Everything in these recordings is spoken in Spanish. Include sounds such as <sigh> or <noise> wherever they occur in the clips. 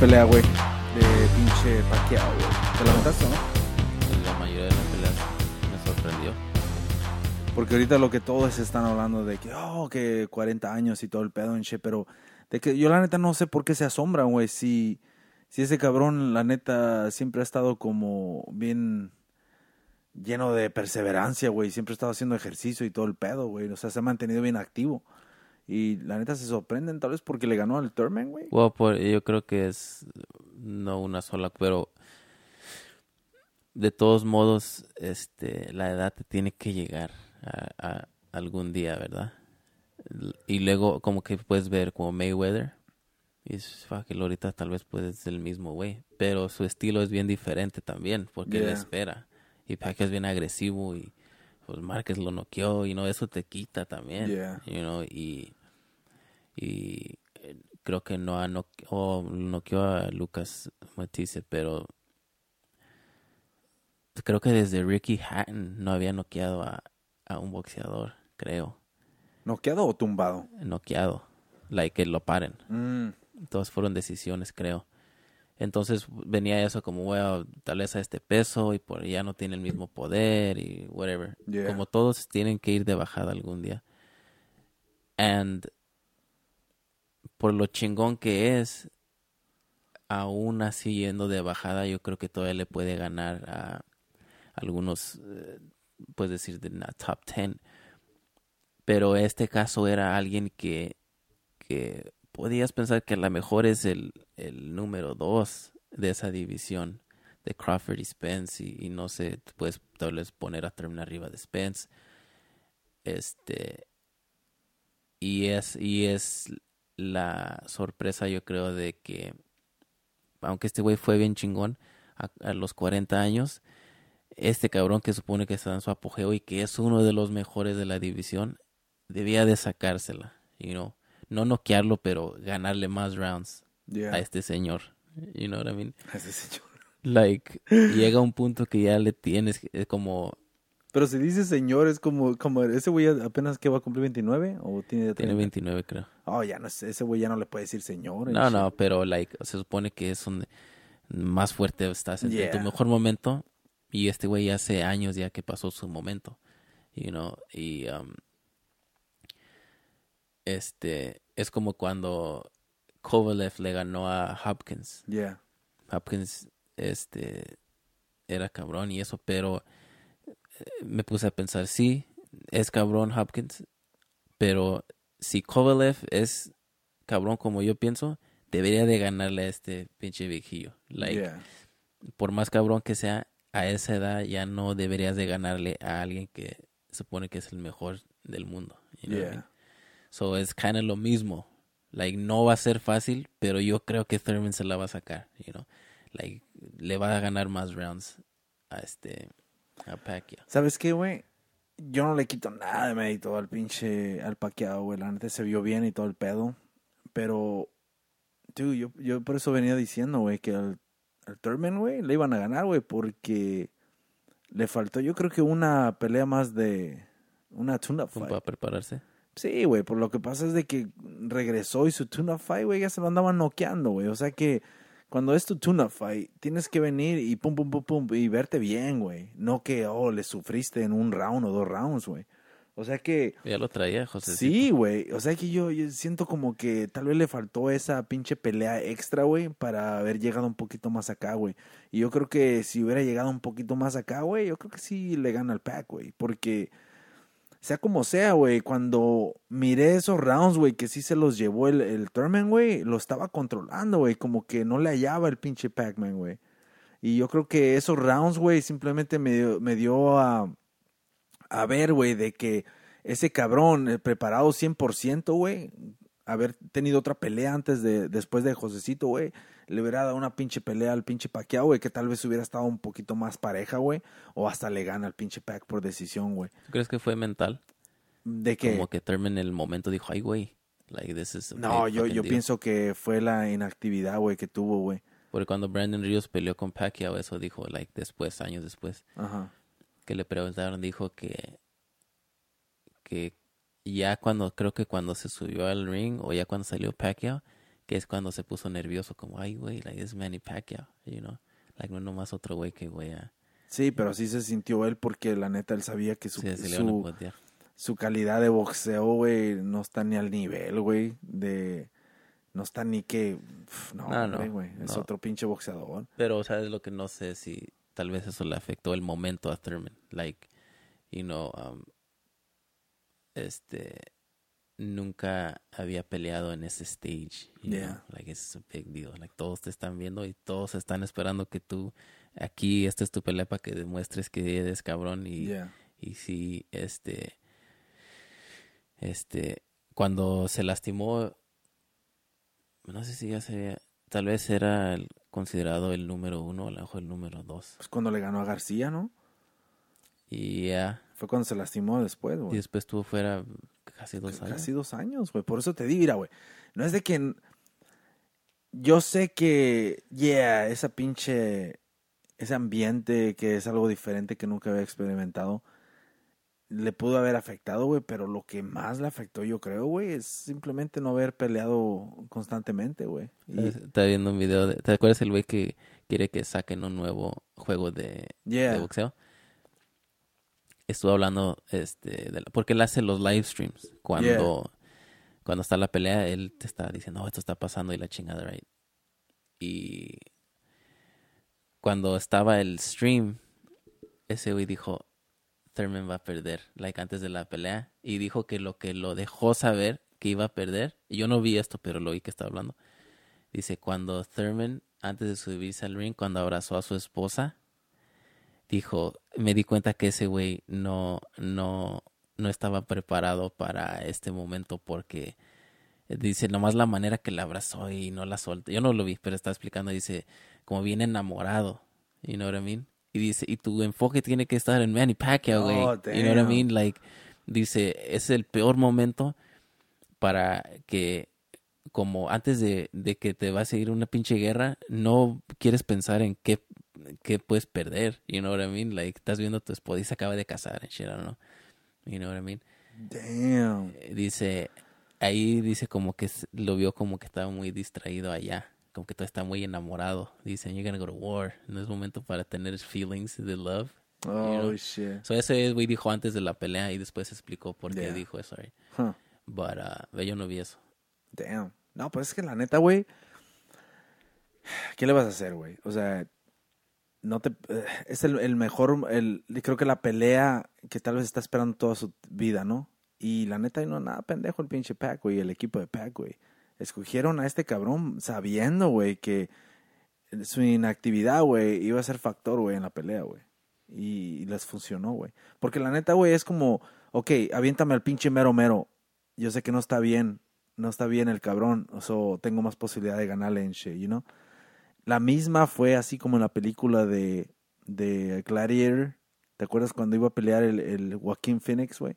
pelea, güey, de pinche paqueado, güey. ¿Te lamentaste, no? La mayoría de las peleas me sorprendió. Porque ahorita lo que todos están hablando de que, oh, que 40 años y todo el pedo en pero de que yo la neta no sé por qué se asombra, güey, si, si ese cabrón, la neta, siempre ha estado como bien lleno de perseverancia, güey, siempre ha estado haciendo ejercicio y todo el pedo, güey, o sea, se ha mantenido bien activo. Y la neta se sorprenden tal vez porque le ganó al Thurman, güey. Pues, yo creo que es no una sola, pero de todos modos, este, la edad te tiene que llegar a, algún día, ¿verdad? Y luego como que puedes ver como Mayweather. Y es ahorita tal vez puede es el mismo güey, pero su estilo es bien diferente también, porque le espera. Y que es bien agresivo y pues Márquez lo noqueó y no, eso te quita también, you know, y y eh, creo que no no noqueó a Lucas Matisse, pero creo que desde Ricky Hatton no había noqueado a, a un boxeador, creo. ¿Noqueado o tumbado? Noqueado, like que lo paren. Mm. Todas fueron decisiones, creo. Entonces venía eso como, bueno tal vez a este peso y por ya no tiene el mismo poder y whatever. Como todos tienen que ir de bajada algún día. And por lo chingón que es, aún así yendo de bajada, yo creo que todavía le puede ganar a algunos, eh, puedes decir, de la top 10. Pero este caso era alguien que, que podías pensar que a lo mejor es el, el número 2 de esa división de Crawford y Spence y, no sé, puedes tal poner a terminar arriba de Spence. Este y es y es la sorpresa, yo creo, de que, aunque este güey fue bien chingón a, los 40 años, este cabrón que supone que está en su apogeo y que es uno de los mejores de la división, debía de sacársela, you know? No noquearlo, pero ganarle más rounds a este señor, you know what I mean? A este señor. Like, llega un punto que ya le tienes como pero si dice señor, es como, como ese güey apenas que va a cumplir 29 o tiene Tiene 29, creo. Oh, ya no, ese güey ya no le puede decir señor. No, no, pero like, se supone que es donde más fuerte estás en tu mejor momento. Y este güey hace años ya que pasó su momento. You know, y um, este es como cuando Kovalev le ganó a Hopkins. Yeah. Hopkins este era cabrón y eso, pero me puse a pensar, sí, es cabrón Hopkins, pero si Kovalev es cabrón como yo pienso, debería de ganarle a este pinche viejillo. por más cabrón que sea, a esa edad ya no deberías de ganarle a alguien que supone que es el mejor del mundo. So es kind lo mismo. Like, no va a ser fácil, pero yo creo que Thurman se la va a sacar, you know. Like, le va a ganar más rounds a este a ¿Sabes qué, güey? Yo no le quito nada de mérito al pinche, al Pacquiao, güey. La neta se vio bien y todo el pedo. Pero, tú, yo, yo por eso venía diciendo, güey, que al, al güey, le iban a ganar, güey, porque le faltó, yo creo que una pelea más de, una tuna fight. Para prepararse. Sí, güey, por lo que pasa es de que regresó y su tuna fight, güey, ya se lo andaban noqueando, güey. O sea que cuando es tu tuna fight, tienes que venir y pum, pum, pum, pum, y verte bien, güey. No que, oh, le sufriste en un round o dos rounds, güey. O sea que... Ya lo traía, José. Sí, güey. O sea que yo, yo, siento como que tal vez le faltó esa pinche pelea extra, güey, para haber llegado un poquito más acá, güey. Y yo creo que si hubiera llegado un poquito más acá, güey, yo creo que sí le gana al pack, güey. Porque sea como sea, güey, cuando miré esos rounds, güey, que sí se los llevó el, el Thurman, güey, lo estaba controlando, güey, como que no le hallaba el pinche Pac-Man, güey. Y yo creo que esos rounds, güey, simplemente me dio, me dio a, a ver, güey, de que ese cabrón eh, preparado 100%, güey, haber tenido otra pelea antes de, después de Josecito, güey, le hubiera dado una pinche pelea al pinche Pacquiao, güey, que tal vez hubiera estado un poquito más pareja, güey, o hasta le gana al pinche Pac por decisión, güey. ¿Tú crees que fue mental? ¿De qué? Como que terminó el momento dijo, ay, güey, like this is... No, yo, yo pienso que fue la inactividad, güey, que tuvo, güey. Porque cuando Brandon Ríos peleó con Pacquiao, eso dijo, like, después, años después. Ajá. Que le preguntaron, dijo que... Que ya cuando, creo que cuando se subió al ring, o ya cuando salió Pacquiao que es cuando se puso nervioso, como, ay, güey, like, this Manny Pacquiao, you know, like, no nomás otro güey que güey. Sí, pero así se sintió él porque la neta él sabía que su, su, calidad de boxeo, güey, no está ni al nivel, güey, de... No está ni que... no, no, güey, es otro pinche boxeador. Pero, o sea, es lo que no sé si tal vez eso le afectó el momento a Thurman. Like, you know, um, este, nunca había peleado en ese stage. Like es un big deal. Like todos te están viendo y todos están esperando que tú aquí esta es tu pelea para que demuestres que eres cabrón y y si este este cuando se lastimó no sé si ya se tal vez era considerado el número uno o mejor el número dos. Pues cuando le ganó a García, ¿no? Y ya Fue cuando se lastimó después, güey. Y después estuvo fuera Casi dos años. Casi dos años, güey. Por eso te digo, mira, güey. No es de que. Yo sé que, yeah, esa pinche. Ese ambiente que es algo diferente que nunca había experimentado. Le pudo haber afectado, güey. Pero lo que más le afectó, yo creo, güey, es simplemente no haber peleado constantemente, güey. Y... Estaba viendo un video de. ¿Te acuerdas el güey que quiere que saquen un nuevo juego de, de boxeo? Estuve hablando, este, de porque él hace los live streams cuando, cuando está la pelea, él te está diciendo, oh, esto está pasando y la chingada, right? Y cuando estaba el stream, ese güey dijo, Thurman va a perder, like antes de la pelea, y dijo que lo que lo dejó saber que iba a perder, yo no vi esto, pero lo vi que estaba hablando, dice, cuando Thurman, antes de subirse al ring, cuando abrazó a su esposa, dijo, me di cuenta que ese güey no, no, no estaba preparado para este momento porque dice, nomás la manera que la abrazó y no la soltó. Yo no lo vi, pero está explicando, dice, como bien enamorado, you know what I mean? Y dice, y tu enfoque tiene que estar en Manny Pacquiao, güey. Oh, you know what I mean? Like, dice, es el peor momento para que como antes de, de, que te va a seguir una pinche guerra, no quieres pensar en qué ¿qué puedes perder? You know what I mean? Like, estás viendo tu esposa y se acaba de casar ¿no? You know what I mean? Damn. Eh, dice, ahí dice como que lo vio como que estaba muy distraído allá. Como que todo está muy enamorado. Dice, you're gonna go to war. No es momento para tener feelings de love. Oh, shit. shit. So ese güey dijo antes de la pelea y después explicó por qué dijo eso, Pero Huh. Uh, yo no vi eso. Damn. No, pues es que la neta, güey. ¿Qué le vas a hacer, güey? O sea, no te eh, es el, el, mejor el creo que la pelea que tal vez está esperando toda su vida no y la neta no nada pendejo el pinche Pack güey el equipo de Pac, güey escogieron a este cabrón sabiendo güey que su inactividad güey iba a ser factor güey en la pelea güey y, les funcionó güey porque la neta güey es como ok, aviéntame al pinche mero mero yo sé que no está bien no está bien el cabrón o sea, tengo más posibilidad de ganarle en Che, you know la misma fue así como en la película de, de Gladiator. ¿Te acuerdas cuando iba a pelear el, el Joaquín Phoenix, güey?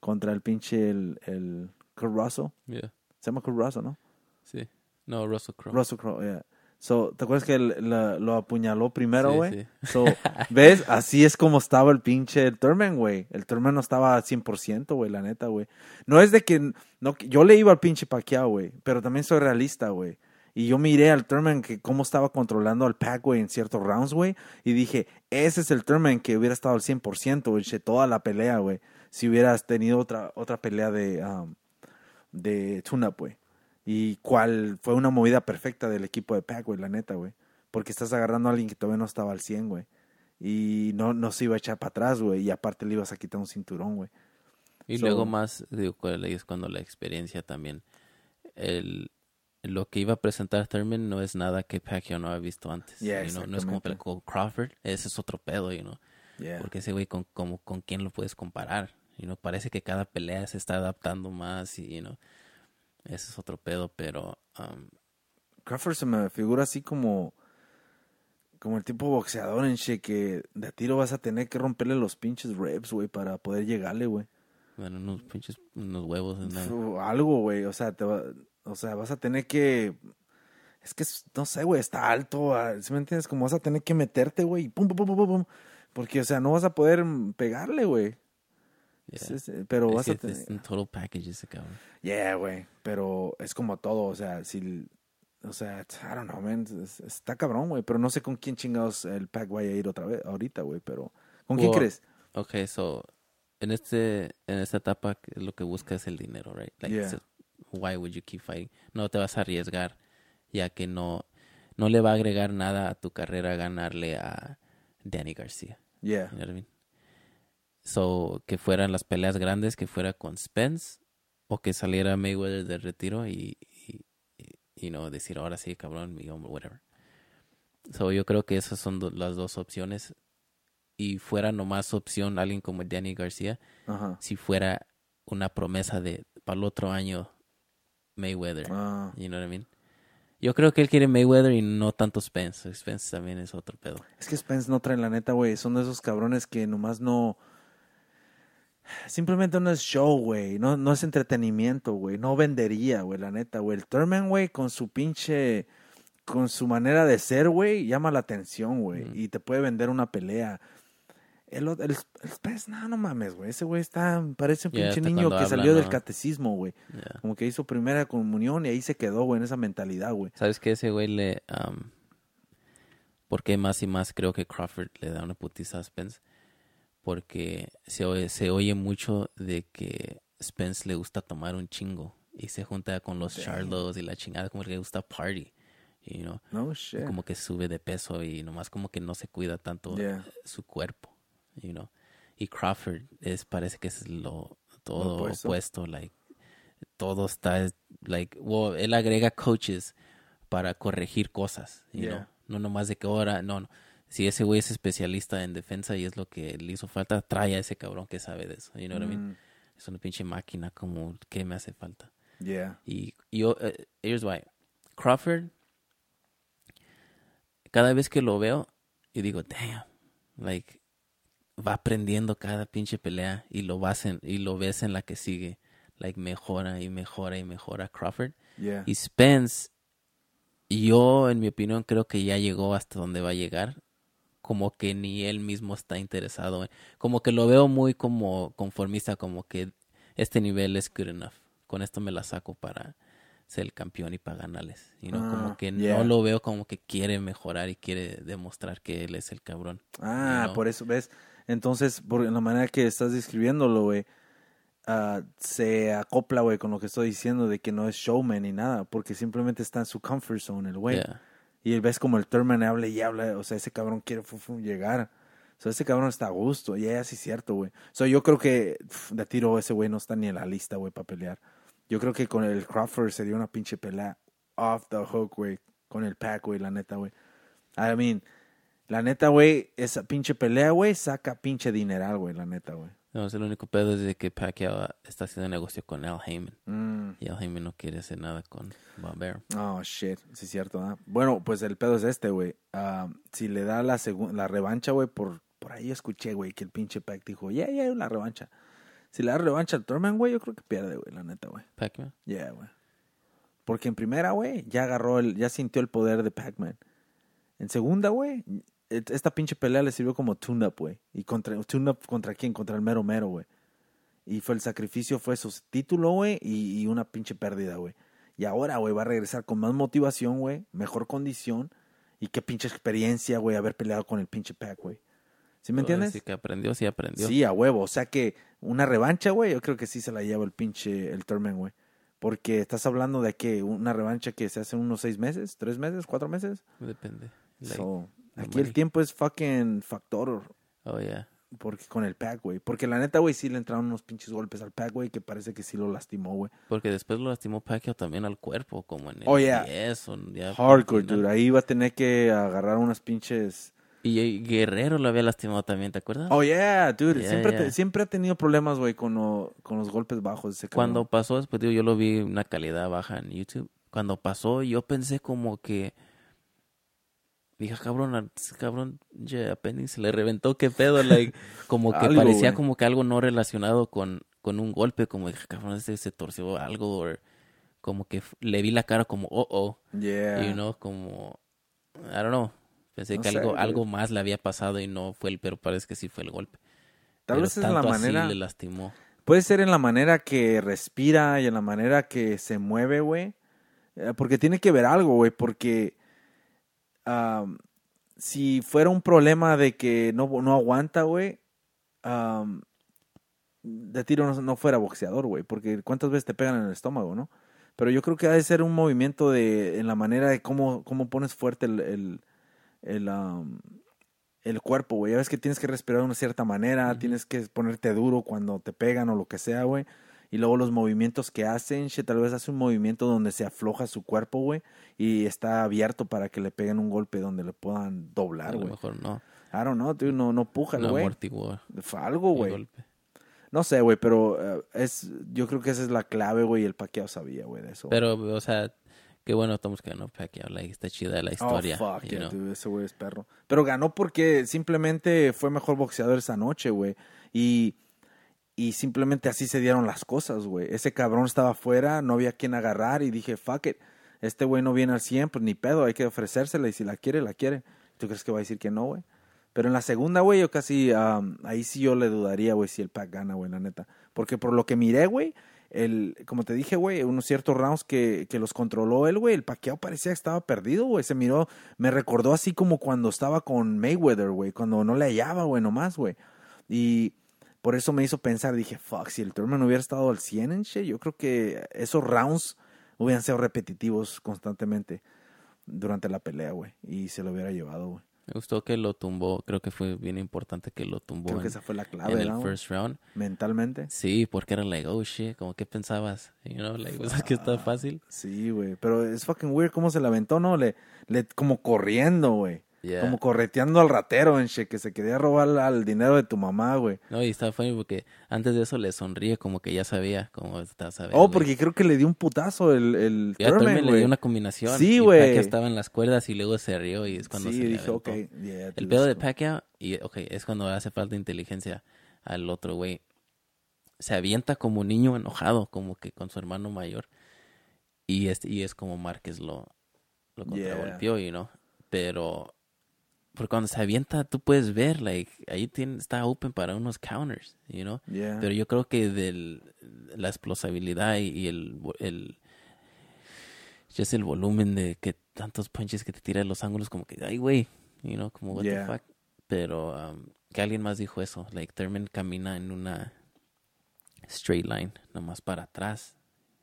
Contra el pinche el, el Kurt Russell. Se llama Kurt Russell, ¿no? Sí. No, Russell Crowe. Russell Crowe, yeah. So, ¿te acuerdas que lo apuñaló primero, güey? Sí, So, <laughs> ¿ves? Así es como estaba el pinche el Thurman, güey. El Thurman no estaba al 100%, güey, la neta, güey. No es de que... No, yo le iba al pinche Pacquiao, güey. Pero también soy realista, güey. Y yo miré al Thurman que cómo estaba controlando al pack, güey, en ciertos rounds, güey. Y dije, ese es el Thurman que hubiera estado al 100%, güey, toda la pelea, güey. Si hubieras tenido otra, otra pelea de, um, de tune güey. Y cuál fue una movida perfecta del equipo de pack, güey, la neta, güey. Porque estás agarrando a alguien que todavía no estaba al 100, güey. Y no, no se iba a echar para atrás, güey. Y aparte le ibas a quitar un cinturón, güey. Y luego más, digo, es cuando la experiencia también... El, lo que iba a presentar Thurman no es nada que Pacquiao no había visto antes. No es como con Crawford, ese es otro pedo, you know? Porque ese güey, con, como, ¿con quién lo puedes comparar? Parece que cada pelea se está adaptando más y, you ese es otro pedo, pero... Um, Crawford se me figura así como... Como el tipo boxeador en che, que de a tiro vas a tener que romperle los pinches reps, güey, para poder llegarle, güey. Bueno, unos pinches, huevos. ¿no? Algo, güey, o sea, te va o sea, vas a tener que. Es que, no sé, güey, está alto. Ah, ¿Sí me entiendes? Como vas a tener que meterte, güey, y pum, pum, pum, pum, pum. Porque, o sea, no vas a poder mm, pegarle, güey. pero vas a tener. total package ese Yeah, güey. Pero es como todo, o sea, si. O sea, I don't know, man. Está cabrón, güey. Pero no sé con quién chingados el pack vaya a ir otra vez, ahorita, güey. Pero. ¿Con quién crees? Ok, so. En, este, en esta etapa, lo que busca es el dinero, right? why would you keep fighting? No te vas a arriesgar, ya que no, no le va a agregar nada a tu carrera ganarle a Danny García. Yeah. So, que fueran las peleas grandes, que fuera con Spence o que saliera Mayweather de retiro y, y, no decir ahora sí, cabrón, mi hombre, whatever. So, yo creo que esas son las dos opciones. Y fuera nomás opción alguien como Danny García, si fuera una promesa de para el otro año Mayweather. Ah. You know what I mean? Yo creo que él quiere Mayweather y no tanto Spence. Spence también es otro pedo. Es que Spence no trae la neta, güey. Son de esos cabrones que nomás no. Simplemente no es show, güey. No, no es entretenimiento, güey. No vendería, güey, la neta, güey. El Thurman, güey, con su pinche. Con su manera de ser, güey, llama la atención, güey. Y te puede vender una pelea. El, el, el no, no mames, güey. Ese güey está, parece un pinche niño que salió del catecismo, güey. Como que hizo primera comunión y ahí se quedó, güey, en esa mentalidad, güey. ¿Sabes qué? Ese güey le... Um, porque más y más creo que Crawford le da una putiza a Spence. Porque se oye, mucho de que Spence le gusta tomar un chingo. Y se junta con los charlos y la chingada, como que le gusta party. y no Como que sube de peso y nomás como que no se cuida tanto su cuerpo you know. Y Crawford es parece que es lo todo opuesto. like todo está like él agrega coaches para corregir cosas, you know. No más de que ahora, no, no. Si ese güey es especialista en defensa y es lo que le hizo falta, trae a ese cabrón que sabe de eso, you know mm. Es una pinche máquina como que me hace falta. Yeah. Y yo eh, here's why. Crawford cada vez que lo veo, yo digo, damn, like, va aprendiendo cada pinche pelea y lo, vas en, y lo ves en la que sigue. Like mejora y mejora y mejora Crawford. Y Spence, yo en mi opinión creo que ya llegó hasta donde va a llegar. Como que ni él mismo está interesado. como que lo veo muy como conformista, como que este nivel es good enough. Con esto me la saco para ser el campeón y para ganarles. Y no como ah, que no lo veo como que quiere mejorar y quiere demostrar que él es el cabrón. Ah, por eso ves entonces, por la manera que estás describiéndolo, güey, ah, se acopla, güey, con lo que estoy diciendo de que no es showman ni nada, porque simplemente está en su comfort zone el güey. y Y ves como el Thurman habla y habla, o sea, ese cabrón quiere llegar. O sea, ese cabrón está a gusto, y es así es cierto, güey. O sea, yo creo que de tiro ese güey no está ni en la lista, güey, para pelear. Yo creo que con el Crawford se dio una pinche pelea off the hook, güey. Con el pack, güey, la neta, güey. I mean, la neta, güey, esa pinche pelea, güey, saca pinche dineral, güey, la neta, güey. No, es el único pedo es de que Pacquiao está haciendo negocio con Al Heyman. Mm. Y Al Heyman no quiere hacer nada con Bob Oh, shit. Sí, es cierto. ¿no? Bueno, pues el pedo es este, güey. Ah, si le da la, la revancha, güey, por, por ahí escuché, güey, que el pinche Pac dijo, ya, yeah, ya, revancha. Si le da revancha al Thurman, güey, yo creo que pierde, güey, la neta, güey. Pac-Man. güey. Porque en primera, güey, ya agarró el, ya sintió el poder de Pac-Man. En segunda, güey, esta pinche pelea le sirvió como tune-up, güey. ¿Y contra, tune-up contra quién? Contra el mero mero, güey. Y fue el sacrificio, fue su título, güey, y, una pinche pérdida, güey. Y ahora, güey, va a regresar con más motivación, güey, mejor condición. Y qué pinche experiencia, güey, haber peleado con el pinche pack, güey. ¿Sí me entiendes? Sí, que aprendió, sí aprendió. Sí, a huevo. O sea que una revancha, güey, yo creo que sí se la lleva el pinche, el Thurman, güey. Porque estás hablando de que una revancha que se hace unos seis meses, tres meses, cuatro meses. Depende. Aquí el tiempo es fucking factor. Oh, yeah. Porque con el pack, güey. Porque la neta, güey, sí le entraron unos pinches golpes al pack, güey, que parece que sí lo lastimó, güey. Porque después lo lastimó Pacquiao también al cuerpo, como en el oh, yeah. Hardcore, dude. Ahí va a tener que agarrar unas pinches... Y eh, Guerrero lo había lastimado también, ¿te acuerdas? Oh, yeah, dude. siempre, ha tenido problemas, güey, con, con, los golpes bajos. Cuando pasó, después, digo, yo lo vi una calidad baja en YouTube. Cuando pasó, yo pensé como que Dije, cabrón, cabrón, yeah, apenas se le reventó, qué pedo, like, <laughs> como que parecía como que algo no relacionado con, con un golpe, como dije, cabrón, se, este se torció algo, como que le vi la cara como, oh, oh, yeah. y know, como, I don't know, pensé que algo, algo más le había pasado y no fue el, pero parece que sí fue el golpe. Tal vez es la manera. le lastimó. Puede ser en la manera que respira y en la manera que se mueve, güey. Eh, porque tiene que ver algo, güey, porque si fuera un problema de que no, no aguanta, güey, de tiro no, fuera boxeador, güey, porque cuántas veces te pegan en el estómago, ¿no? Pero yo creo que ha de ser un movimiento de, en la manera de cómo, cómo pones fuerte el, el, el, cuerpo, güey. Ya ves que tienes que respirar de una cierta manera, tienes que ponerte duro cuando te pegan o lo que sea, güey. Y luego los movimientos que hacen, che, tal vez hace un movimiento donde se afloja su cuerpo, güey, y está abierto para que le peguen un golpe donde le puedan doblar, güey. A mejor no. I don't know, no, no puja, güey. No Fue Algo, güey. No sé, güey, pero eh, es, yo creo que esa es la clave, güey, el paqueado sabía, güey, de eso. Pero, o sea, qué bueno estamos ganó paqueado, está chida la oh, historia. Oh, fuck, ese güey es perro. Pero ganó porque simplemente fue mejor boxeador esa noche, güey. Y y simplemente así se dieron las cosas, güey. Ese cabrón estaba afuera, no había quien agarrar y dije, fuck it, este güey no viene al 100, pues ni pedo, hay que ofrecérsela y si la quiere, la quiere. ¿Tú crees que va a decir que no, güey? Pero en la segunda, güey, yo casi, ahí sí yo le dudaría, güey, si el pack gana, güey, la neta. Porque por lo que miré, güey, el, como te dije, güey, unos ciertos rounds que, que los controló él, güey, el paqueado parecía que estaba perdido, güey, se miró, me recordó así como cuando estaba con Mayweather, güey, cuando no le hallaba, güey, nomás, güey. Y por eso me hizo pensar, dije, fuck, si el no hubiera estado al 100 en shit, yo creo que esos rounds hubieran sido repetitivos constantemente durante la pelea, güey. Y se lo hubiera llevado, güey. Me gustó que lo tumbó, creo que fue bien importante que lo tumbó. Creo en, esa fue la clave, En el first round. Mentalmente. Sí, porque era like, oh shit, como que pensabas, you know, like, que está ah, fácil. Sí, güey, pero es fucking weird cómo se la aventó, ¿no? Le, le, como corriendo, güey. Como correteando al ratero, enche, que se quería robar al dinero de tu mamá, güey. No, y estaba funny porque antes de eso le sonríe como que ya sabía cómo estaba sabiendo. Oh, porque creo que le dio un putazo el, el ya, también le dio una combinación. Sí, güey. Pacquiao estaba en las cuerdas y luego se rió y es cuando sí, se dijo, okay, El pedo de Pacquiao, y, ok, es cuando hace falta inteligencia al otro güey. Se avienta como un niño enojado, como que con su hermano mayor. Y es, este, y es como Márquez lo, lo contragolpeó, y no. Pero porque cuando se avienta tú puedes ver, like, ahí tiene, está open para unos counters, you know? Pero yo creo que del, la explosibilidad y, el, el el volumen de que tantos punches que te tiran los ángulos como que, ay, güey, you know, como what the fuck. Pero um, que alguien más dijo eso, like Thurman camina en una straight line, nomás para atrás.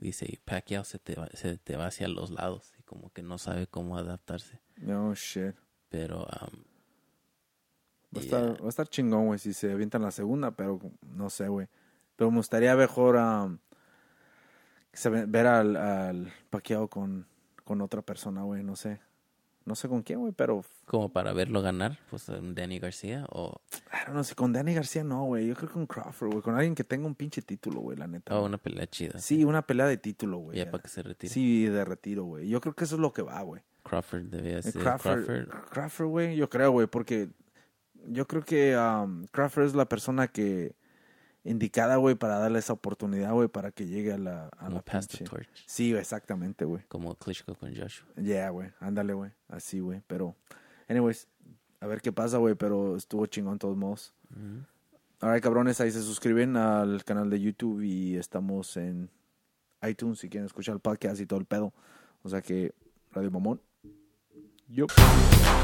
Dice, y Pacquiao se te, va, se te va hacia los lados y como que no sabe cómo adaptarse. No shit. Pero. Eh, va, a estar, chingón, güey, si se en la segunda, pero no sé, güey. Pero me gustaría mejor ver al, paqueado con, con otra persona, güey, no sé. No sé con quién, güey, pero. Como para verlo ganar, pues eh, Danny García o. Claro, no sé, con Danny García no, güey. Yo creo que con Crawford, güey. Con alguien que tenga un pinche título, güey, la neta. Ah, una pelea chida. Sí, una pelea de título, güey. ya, para que se retire. Sí, de retiro, güey. Yo creo que eso es lo que va, güey. Crawford debía ser. Crawford, Crawford, güey, yo creo, güey, porque yo creo que um, Crawford es la persona que indicada, güey, para darle esa oportunidad, güey, para que llegue a la... A la torch. Sí, exactamente, güey. Como Klitschko con Joshua. Yeah, güey, ándale, güey, así, güey, pero... Anyways, a ver qué pasa, güey, pero estuvo chingón todos modos. Mm-hmm. Ahora, cabrones, ahí se suscriben al canal de YouTube y estamos en iTunes si quieren escuchar el podcast y todo el pedo. O sea que, Radio Mamón. Yep.